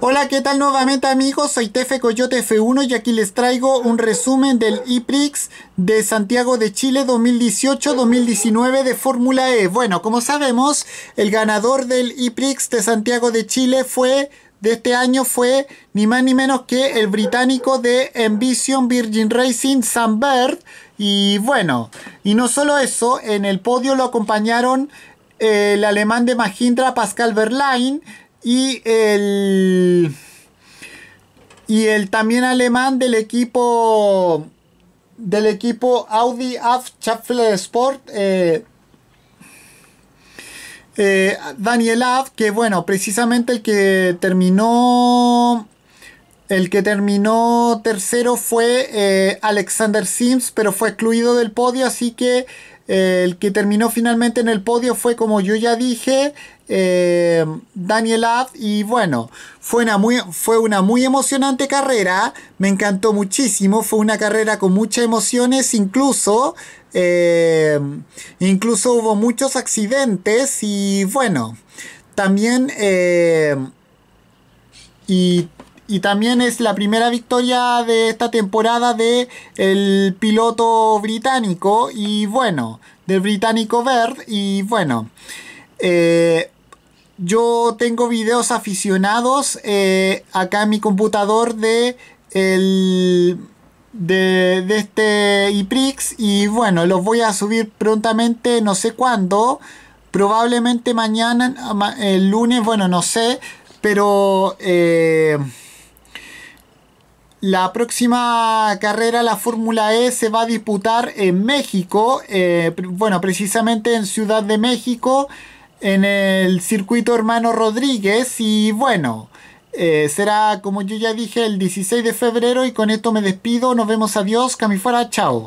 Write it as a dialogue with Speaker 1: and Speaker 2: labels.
Speaker 1: Hola, ¿qué tal nuevamente amigos? Soy Tefe Coyote F1 y aquí les traigo un resumen del IPRIX de Santiago de Chile 2018-2019 de Fórmula E. Bueno, como sabemos, el ganador del IPRIX de Santiago de Chile fue de este año fue ni más ni menos que el británico de Ambition Virgin Racing Sam Bird. Y bueno, y no solo eso, en el podio lo acompañaron el alemán de Mahindra Pascal Verlaine, y el y el también alemán del equipo del equipo Audi AF Schaffler Sport eh, eh, Daniel Av que bueno precisamente el que terminó el que terminó tercero fue eh, Alexander Sims pero fue excluido del podio así que el que terminó finalmente en el podio fue, como yo ya dije, eh, Daniel Ab. Y bueno, fue una, muy, fue una muy emocionante carrera. Me encantó muchísimo. Fue una carrera con muchas emociones. Incluso, eh, incluso hubo muchos accidentes. Y bueno, también... Eh, y y también es la primera victoria de esta temporada de el piloto británico y bueno, del británico Bird y bueno, eh, yo tengo videos aficionados eh, acá en mi computador de el de, de este IPRIX y bueno, los voy a subir prontamente, no sé cuándo, probablemente mañana, el lunes, bueno, no sé, pero... Eh, la próxima carrera, la Fórmula E, se va a disputar en México, eh, bueno, precisamente en Ciudad de México, en el circuito Hermano Rodríguez. Y bueno, eh, será como yo ya dije el 16 de febrero y con esto me despido. Nos vemos, adiós, camifuera, chao.